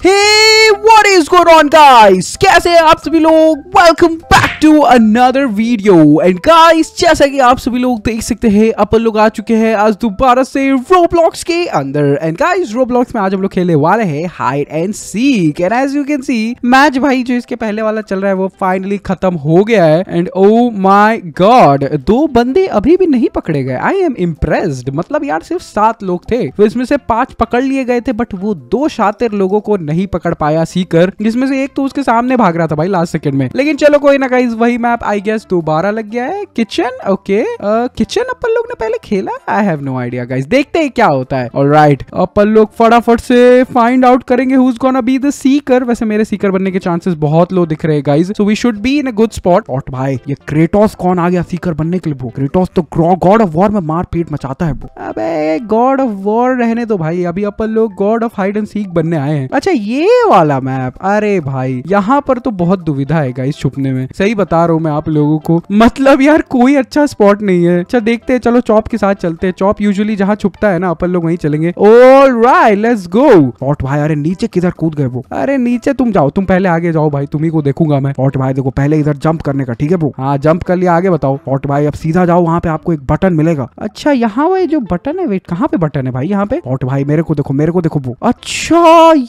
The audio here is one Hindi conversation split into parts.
Peace! What is going on, guys? कैसे आप सभी लोग welcome back to another video and guys जैसा कि आप सभी लोग देख सकते हैं अपन लोग आ चुके हैं आज दोबारा से Roblox के अंदर एंड गाइस Roblox में आज हम लोग खेलने वाले हैं hide and seek and as you can see match भाई जो इसके पहले वाला चल रहा है वो फाइनली खत्म हो गया है एंड ओ माय गॉड दो बंदे अभी भी नहीं पकड़े गए आई एम इम्प्रेस्ड मतलब यार सिर्फ सात लोग थे तो इसमें से पांच पकड़ लिए गए थे बट वो दो शातिर लोगों को नहीं पकड़ पाया सीकर जिसमें से एक तो उसके सामने भाग रहा था भाई लास्ट सेकंड में लेकिन चलो कोई ना गाइज वही मैप आई गेस दोबारा लग गया है किचन ओके किचन अपन लोग ने पहले खेला I have no idea guys देखते हैं क्या होता है और राइट अपन लोग फटाफट से फाइंड आउट करेंगे who's gonna be the seeker वैसे मेरे सीकर बनने के चांसेस बहुत लो दिख रहे हैं guys so we should be in a good spot और भाई ये क्रेटोस कौन आ गया सीकर बनने के लिए ब्रो क्रेटोस तो गॉड ऑफ वॉर में मार पीट मचाता है ब्रो अबे गॉड ऑफ वॉर रहने दो भाई अभी अपन लोग god of hide and seek बनने आए हैं अच्छा ये वाला मैप अरे भाई यहाँ पर तो बहुत दुविधा है गाइस छुपने में सही बता रहा हूँ मैं आप लोगों को मतलब यार कोई अच्छा स्पॉट नहीं है अच्छा देखते हैं चलो चॉप के साथ चलते हैं चॉप यूजुअली जहाँ छुपता है ना अपन लोग वहीं चलेंगे ऑल राइट लेट्स गो ऑट भाई अरे नीचे किधर कूद गए वो अरे नीचे तुम जाओ तुम पहले आगे जाओ भाई तुम्ही को देखूंगा मैं ऑट भाई देखो पहले इधर जंप करने का ठीक है ब्रो हाँ जंप कर लिया आगे बताओ ऑट भाई अब सीधा जाओ वहाँ पे आपको एक बटन मिलेगा अच्छा यहाँ वो जो बटन है वेट कहाँ पे बटन है भाई यहाँ पे ऑट भाई मेरे को देखो मेरे को देखो वो अच्छा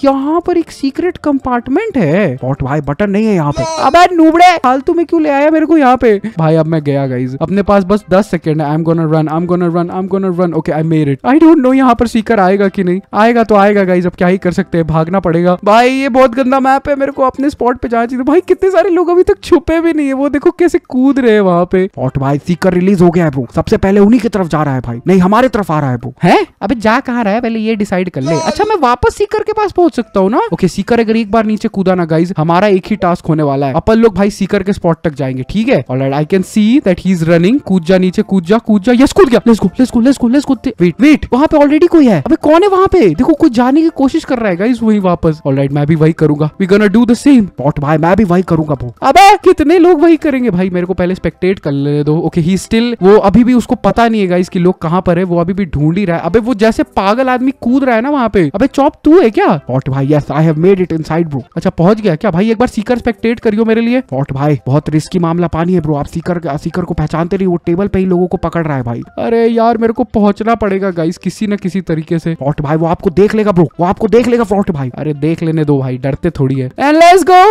यहाँ पर एक सीक्रेट कंपार्टमेंट है पॉट भाई बटन नहीं है यहाँ पे अब नूबड़े फालतू में क्यों ले आया मेरे को यहाँ पे भाई अब मैं गया गाइज अपने पास बस दस सेकंड है I am gonna run I am gonna run I am gonna run okay I made it I don't know यहाँ पर सीकर आएगा की नहीं आएगा तो आएगा गाइज अब क्या ही कर सकते हैं भागना पड़ेगा भाई ये बहुत गंदा मैप है मेरे को अपने स्पॉट पे जाना चाहिए भाई कितने सारे लोग अभी तक छुपे भी नहीं है वो देखो कैसे कूद रहे हैं वहाँ पे पॉट भाई सीकर रिलीज हो गया है वो सबसे पहले उन्हीं की तरफ जा रहा है भाई नहीं हमारे तरफ आ रहा है वो है अभी जा कहा रहा है पहले ये डिसाइड कर ले अच्छा मैं वापस सीकर के पास पहुंच सकता हूँ ना ओके सीकर एक अगर एक बार नीचे कूदा ना गाइज हमारा एक ही टास्क होने वाला है अपन लोग भाई सीकर के स्पॉट तक जाएंगे ठीक है और I can see that he is running कूद जा नीचे कूद जा कूद जा यस कूद गया let's go let's go let's go let's go wait wait वहां पे ऑलरेडी कोई है अबे कौन है वहां पे देखो कुछ जाने की कोशिश कर रहा है गाइस वही वापस ऑलराइट मैं भी वही करूंगा we gonna do the same Pot भाई मैं भी वही करूंगा वो अबे कितने लोग वही करेंगे भाई मेरे को पहले स्पेक्टेट कर ले दो ओके ही स्टिल वो अभी भी उसको पता नहीं है गाइस कि लोग कहां पर है वो अभी भी ढूंढ ही रहा है अबे वो जैसे पागल आदमी कूद रहा है ना वहां पे अबे चॉप तू है क्या पॉट भाई yes I have made it inside bro अच्छा पहुंच गया क्या भाई एक बार सीकर स्पेक्टेट करियो मेरे लिए वॉट भाई बहुत रिस्की मामला पानी है ब्रो आप सीकर सीकर को पहचानते नहीं वो टेबल पे ही लोगों को पकड़ रहा है भाई अरे यार मेरे को पहुंचना पड़ेगा गाइस किसी न किसी तरीके से वॉट भाई वो आपको देख लेगा ब्रो वो आपको देख लेगा फ्रॉट भाई अरे देख लेने दो भाई डरते थोड़ी है लेट्स गो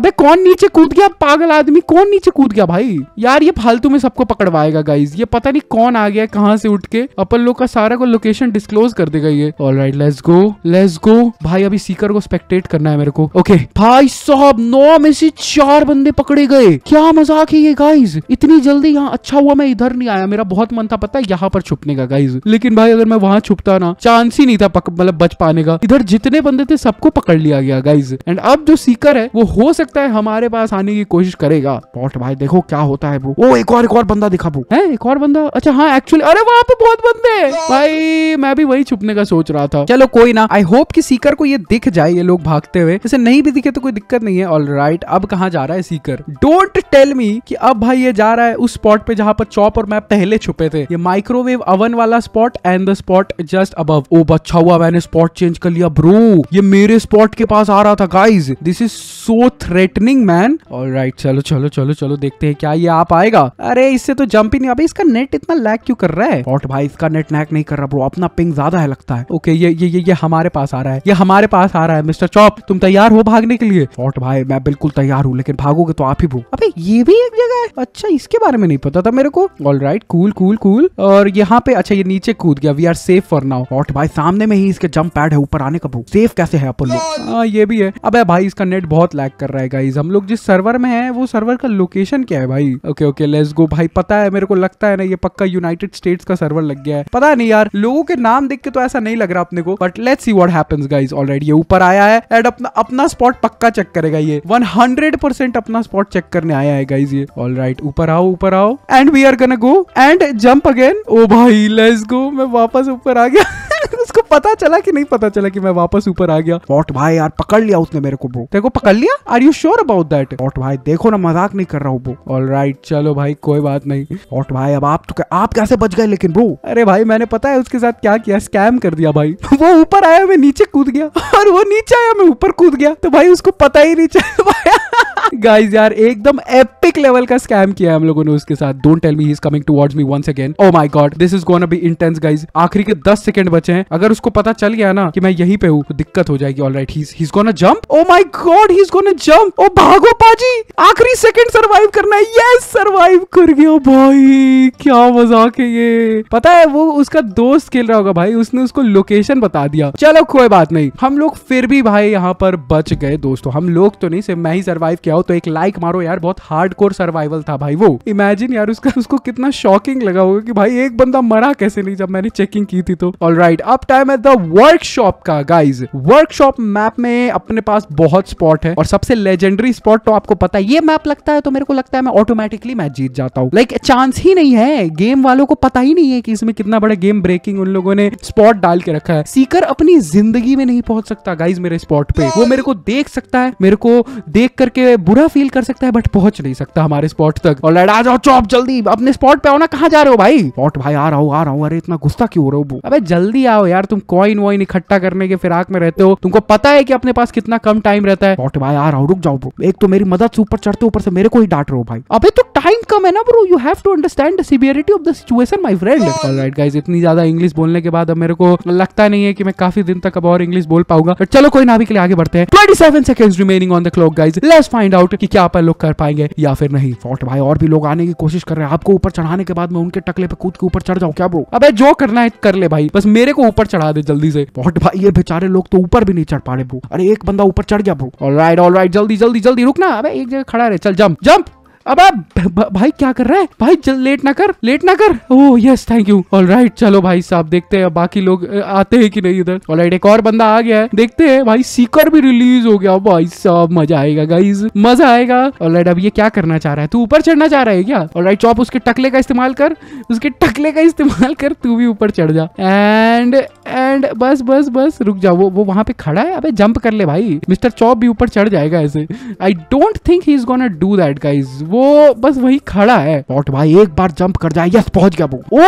अबे कौन नीचे कूद गया पागल आदमी कौन नीचे कूद गया भाई यार ये फालतू में सबको पकड़वाएगा गाइज ये पता नहीं कौन आ गया कहाँ से उठ के अपन लोग का सारा को लोकेशन डिस्क्लोज कर देगा ये all right let's go let's go भाई अभी सीकर को स्पेक्टेट रोटेट करना है मेरे को ओके भाई साहब नौ में से चार बंदे पकड़े गए क्या मजाक है ये गाइज इतनी जल्दी यहाँ अच्छा हुआ मैं इधर नहीं आया मेरा बहुत मन था पता है यहाँ पर छुपने का गाइज लेकिन भाई अगर मैं वहां छुपता ना चांस ही नहीं था मतलब बच पाने का इधर जितने बंदे थे सबको पकड़ लिया गया गाइज एंड अब जो सीकर है वो हो सकता है हमारे पास आने की कोशिश करेगा बॉट भाई देखो क्या होता है ब्रो ओ एक और एक और बंदा दिखा ब्रो है एक और बंदा अच्छा हाँ एक्चुअली अरे वहाँ पे बहुत बंदे भाई मैं भी वही छुपने का सोच रहा था चलो कोई ना आई होप की सीकर को ये दिख जाए ये लोग भागते हुए इसे नहीं भी दिखे तो कोई दिक्कत नहीं है ऑल राइट अब कहा जा रहा है सीकर डोंट टेल मी कि अब भाई ये जा रहा है उस स्पॉट पे जहाँ पर चौप और मैं पहले छुपे थे ये माइक्रोवेव अवन वाला spot and the spot just अब ओ अच्छा हुआ मैंने स्पॉट चेंज कर लिया ब्रो ये मेरे स्पॉट के पास आ रहा था guys this is so threatening man और राइट चलो चलो चलो चलो देखते हैं क्या ये आप आएगा अरे इससे तो जंप ही नहीं अभी इसका नेट इतना लैक क्यों कर रहा है स्पॉट भाई इसका नेट लैक नहीं कर रहा ब्रो अपना पिंग ज्यादा है लगता है ओके ये ये, ये हमारे पास आ रहा है ये हमारे पास आ रहा है मिस्टर स्टॉप तुम तैयार हो भागने के लिए फोर्ट भाई मैं बिल्कुल तैयार हूँ लेकिन भागोगे तो आप ही भूख अभी ये भी एक जगह है अच्छा इसके बारे में नहीं पता था मेरे को all right cool cool cool और यहाँ पे अच्छा ये नीचे कूद गया we are safe for now फोर्ट भाई सामने में ही इसके जंप पैड है ऊपर आने का भूख सेफ कैसे है अपन लोग हाँ, ये भी है अब भाई इसका नेट बहुत लैक कर रहा है गाइज हम लोग जिस सर्वर में है वो सर्वर का लोकेशन क्या है भाई ओके ओके लेट्स गो भाई पता है मेरे को लगता है ना ये पक्का यूनाइटेड स्टेट्स का सर्वर लग गया है पता नहीं यार लोगों के नाम देख के तो ऐसा नहीं लग रहा अपने को but let's see what happens guys already ये ऊपर आया है एंड अपना अपना स्पॉट पक्का चेक करेगा ये 100% अपना स्पॉट चेक करने आया है गाइज ये ऑल राइट ऊपर आओ ऊपर आओ and we are gonna go and jump again ओ भाई लेट्स गो मैं वापस ऊपर आ गया उसको पता चला कि नहीं पता चला कि मैं वापस ऊपर आ गया पॉट भाई यार पकड़ लिया उसने मेरे को ब्रो देखो पकड़ लिया are you sure about that Pot भाई देखो ना मजाक नहीं कर रहा हूँ ब्रो ऑल राइट चलो भाई कोई बात नहीं पॉट भाई अब आप तो क्या, आप कैसे बच गए लेकिन ब्रो अरे भाई मैंने पता है उसके साथ क्या किया स्कैम कर दिया भाई वो ऊपर आया मैं नीचे कूद गया और वो नीचे आया मैं ऊपर कूद गया तो भाई उसको पता ही नहीं चल पाया गाइज यार एकदम एप एपिक लेवल का स्कैम किया हम लोगों ने उसके साथ don't tell me he is coming towards me once again oh my god this is gonna be intense guys आखिरी के 10 सेकंड बचे हैं अगर उसको पता चल गया ना कि मैं यहीं पे हूं तो दिक्कत हो जाएगी all right he is he is gonna jump oh my god he is gonna jump ओ भागो पाजी आखिरी सेकंड सरवाइव करना है यस सरवाइव कर गया भाई क्या मजाक है ये पता है वो उसका दोस्त खेल रहा होगा भाई उसने उसको लोकेशन बता दिया चलो कोई बात नहीं हम लोग फिर भी भाई यहाँ पर बच गए दोस्तों हम लोग तो नहीं सिर्फ मैं ही सरवाइव किया हो तो एक लाइक मारो यार बहुत हार्ड हार्डकोर सर्वाइवल था भाई वो इमेजिन यार उसका उसको कितना शॉकिंग लगा होगा कि भाई एक बंदा मरा कैसे नहीं जब मैंने चेकिंग की थी तो ऑल राइट अब टाइम है द वर्कशॉप का गाइज वर्कशॉप मैप में अपने पास बहुत स्पॉट है और सबसे लेजेंडरी स्पॉट तो आपको पता है ये मैप लगता है तो मेरे को लगता है मैं ऑटोमेटिकली मैच जीत जाता हूँ लाइक चांस ही नहीं है गेम वालों को पता ही नहीं है कि इसमें कितना बड़ा गेम ब्रेकिंग उन लोगों ने स्पॉट डाल के रखा है सीकर अपनी जिंदगी में नहीं पहुंच सकता गाइज मेरे स्पॉट पे वो मेरे को देख सकता है मेरे को देख करके बुरा फील कर सकता है बट पहुंच नहीं सकता सकता हमारे स्पॉट तक और आ जाओ चौप जल्दी अपने स्पॉट पे आओ ना कहा जा रहे हो भाई स्पॉट भाई आ रहा हूँ आ रहा हूँ अरे इतना गुस्सा क्यों हो रहा जल्दी आओ यार तुम कॉइन वॉइन इकट्ठा करने के फिराक में रहते हो तुमको पता है की अपने पास कितना कम टाइम रहता है स्पॉट भाई आ रहा हूँ रुक जाओ ब्रो एक तो मेरी मदद से ऊपर चढ़ते ऊपर से मेरे को ही डांट रहे हो भाई अभी तो टाइम कम है ना bro you have to understand severity of the situation my friend right guys इतनी ज्यादा इंग्लिश बोलने के बाद अब मेरे को लगता नहीं है कि मैं काफी दिन तक अब और इंग्लिश बोल पाऊंगा तो चलो कोई ना अभी के लिए आगे बढ़ते हैं 27 seconds remaining on the clock guys let's find out कि क्या आप लोग कर पाएंगे या फिर नहीं फोर्ट भाई और भी लोग आने की कोशिश कर रहे हैं आपको ऊपर चढ़ाने के बाद मैं उनके टकले पे कूद के ऊपर चढ़ जाऊँ क्या ब्रो अबे जो करना है कर ले भाई बस मेरे को ऊपर चढ़ा दे जल्दी से फोर्ट भाई ये बेचारे लोग तो ऊपर भी नहीं चढ़ पा रहे ब्रो अरे एक बंदा ऊपर चढ़ गया bro all right all right जल्दी जल्दी जल्दी रुकना अब एक जगह खड़ा रहे चल जम्प जम्प अब भाई क्या कर रहा है भाई जल लेट ना कर लेट ना कर oh yes thank you all right चलो भाई साहब देखते हैं बाकी लोग आते हैं कि नहीं इधर ऑल राइट एक और बंदा आ गया है देखते हैं भाई सीकर भी रिलीज हो गया भाई साहब मजा आएगा गाइज मजा आएगा ऑल राइट अब ये क्या करना चाह रहा है तू ऊपर चढ़ना चाह रहा है क्या ऑल राइट चौप उसके टकले का इस्तेमाल कर उसके टकले का इस्तेमाल कर तू भी ऊपर चढ़ जा एंड एंड बस बस बस रुक जा वो वो वहां पे खड़ा है अबे जंप कर ले भाई मिस्टर चौप भी ऊपर चढ़ जाएगा ऐसे I don't think he is gonna do that guys वो वो बस वही खड़ा है और भाई एक बार जंप कर जाए यस पहुंच गया वो ओ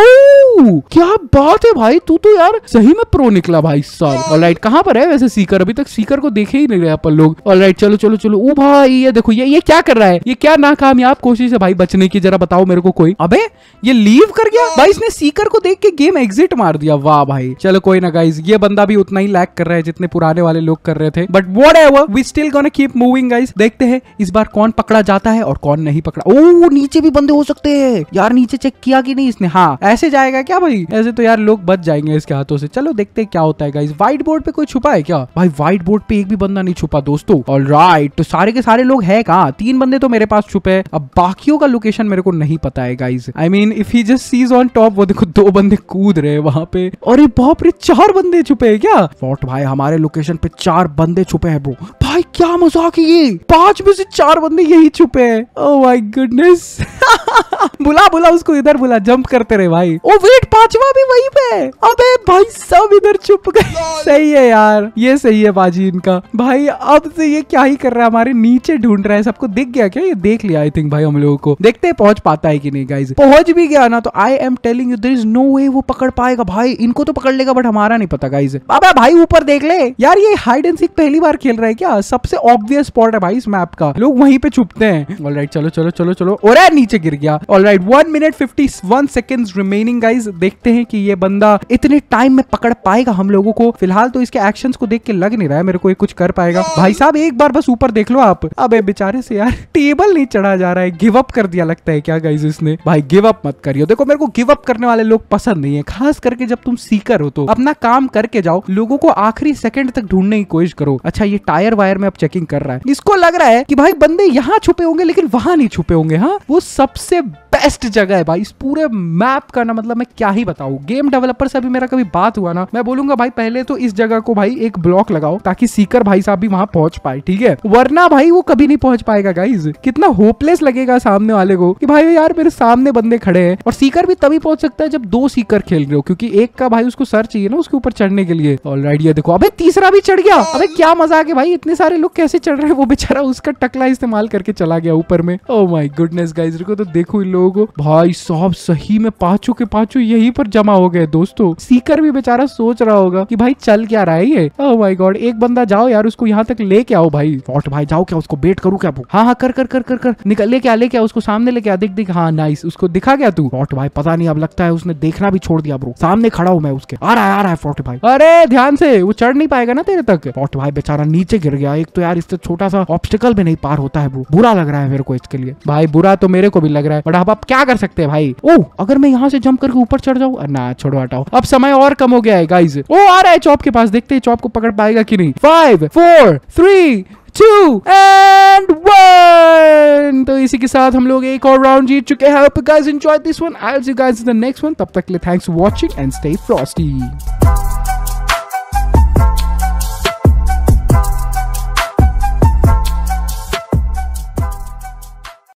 क्या बात है भाई तू तो यार सही में प्रो निकला भाई साहब और हाँ। राइट कहाँ पर है वैसे सीकर अभी तक सीकर को देखे ही नहीं रहे अपन लोग और राइट चलो चलो चलो ओ भाई ये देखो ये ये क्या कर रहा है ये क्या नाकामयाब कोशिश है भाई बचने की जरा बताओ मेरे को कोई अबे ये लीव कर गया भाई इसने सीकर को देख के गेम एग्जिट मार दिया वाह भाई चलो कोई ना गाइस ये बंदा भी उतना ही लैक कर रहा है जितने पुराने वाले लोग कर रहे थे but whatever we still gonna keep moving guys देखते हैं इस बार कौन पकड़ा जाता है और कौन नहीं पकड़ा ओ नीचे भी बंदे हो सकते हैं यार नीचे चेक किया कि नहीं इसने हाँ ऐसे जाएगा जाएगा क्या भाई ऐसे तो यार लोग बच जाएंगे इसके हाथों से चलो देखते क्या होता है गाइस व्हाइट बोर्ड पे कोई छुपा है क्या भाई व्हाइट बोर्ड पे एक भी बंदा नहीं छुपा दोस्तों ऑल राइट तो सारे के सारे लोग है कहा तीन बंदे तो मेरे पास छुपे है अब बाकियों का लोकेशन मेरे को नहीं पता है guys I mean if he just sees on top वो देखो दो बंदे कूद रहे हैं वहां पे और ये बाप रे चार बंदे छुपे है क्या फोर्ट भाई हमारे लोकेशन पे चार बंदे छुपे है ब्रो भाई क्या मजाक है ये पांच में से चार बंदे यही छुपे है ओह माय गुडनेस बुला बुला उसको इधर बुला जंप करते रहे भाई ओ oh, वेट पांचवा भी वही पे अबे भाई सब इधर छुप गए सही है यार ये सही है बाजी इनका भाई अब से ये क्या ही कर रहा है हमारे नीचे ढूंढ रहा है सबको दिख गया क्या ये देख लिया आई थिंक भाई हम लोगों को देखते हैं पहुंच पाता है कि नहीं गाइज पहुंच भी गया ना तो I am telling you there is no way वो पकड़ पाएगा भाई इनको तो पकड़ लेगा बट हमारा नहीं पता गाइज बाबा भाई ऊपर देख ले यार ये हाइड एंड सीख पहली बार खेल रहा है क्या सबसे ऑब्वियस स्पॉट है भाई इस मैप का लोग वहीं पे छुपते हैं ऑल चलो चलो चलो चलो और नीचे गिर गया all right one minute fifty one second remaining guys guys देखते हैं कि ये बंदा इतने टाइम में पकड़ पाएगा हम लोगों को फिलहाल तो इसके एक्शन को देख के लग नहीं रहा है मेरे को ये कुछ कर पाएगा भाई साहब एक बार बस ऊपर देख लो आप अब बेचारे से यार टेबल नहीं चढ़ा जा रहा है गिव अप कर दिया लगता है क्या गाइज इसने भाई गिव अप मत करियो देखो मेरे को गिव अप करने वाले लोग पसंद नहीं है खास करके जब तुम सीकर हो तो अपना काम करके जाओ लोगों को आखिरी सेकंड तक ढूंढने की कोशिश करो अच्छा ये टायर वायर में अब चेकिंग कर रहा है इसको लग रहा है कि भाई बंदे यहाँ छुपे होंगे लेकिन वहां नहीं छुपे होंगे हाँ वो सबसे बेस्ट जगह है भाई इस पूरे मैप का ना मतलब मैं क्या ही बताऊ गेम डेवलपर से अभी मेरा कभी बात हुआ ना मैं बोलूंगा भाई पहले तो इस जगह को भाई एक ब्लॉक लगाओ ताकि सीकर भाई साहब भी वहां पहुंच पाए ठीक है वरना भाई वो कभी नहीं पहुंच पाएगा गाइज कितना होपलेस लगेगा सामने वाले को कि भाई यार मेरे सामने बंदे खड़े हैं और सीकर भी तभी पहुंच सकता है जब दो सीकर खेल रहे हो क्योंकि एक का भाई उसको सर चाहिए ना उसके ऊपर चढ़ने के लिए ऑल राइट ये देखो अबे तीसरा भी चढ़ गया अबे क्या मजा आ गया भाई इतने सारे लोग कैसे चढ़ रहे हैं वो बेचारा उसका टकला इस्तेमाल करके चला गया ऊपर में ओ माय गुडनेस गाइज रुको तो देखो इन लोगों को भाई साहब सही में पांचों के पाचो इशू तो यहीं पर जमा हो गए दोस्तों सीकर भी बेचारा सोच रहा होगा कि भाई चल क्या रहा है ये ओह माय गॉड एक बंदा जाओ यार उसको यहाँ तक लेके आओ भाई वॉट भाई जाओ क्या उसको बेट करू क्या हाँ हाँ कर कर कर कर कर निकल ले क्या लेके आ उसको सामने लेके आ देख देख हाँ नाइस उसको दिखा गया तू वॉट भाई पता नहीं अब लगता है उसने देखना भी छोड़ दिया ब्रो सामने खड़ा हूँ मैं उसके आ रहा है आ रहा है फोर्ट भाई अरे ध्यान से वो चढ़ नहीं पाएगा ना तेरे तक फोर्ट भाई बेचारा नीचे गिर गया एक तो यार इससे छोटा सा ऑब्स्टिकल भी नहीं पार होता है ब्रो बुरा लग रहा है मेरे को इसके लिए भाई बुरा तो मेरे को भी लग रहा है बट अब आप क्या कर सकते हैं भाई ओ oh, अगर मैं यहाँ से जम्प करके ऊपर चढ़ जाओ ना छोड़ो हटाओ अब समय और कम हो गया है गाइज वो आ रहा है चौप के पास देखते हैं चौप को पकड़ पाएगा कि नहीं five four three two and one तो इसी के साथ हम लोग एक और राउंड जीत चुके हैं नेक्स्ट वन तब तक के लिए thanks for watching and stay Frosty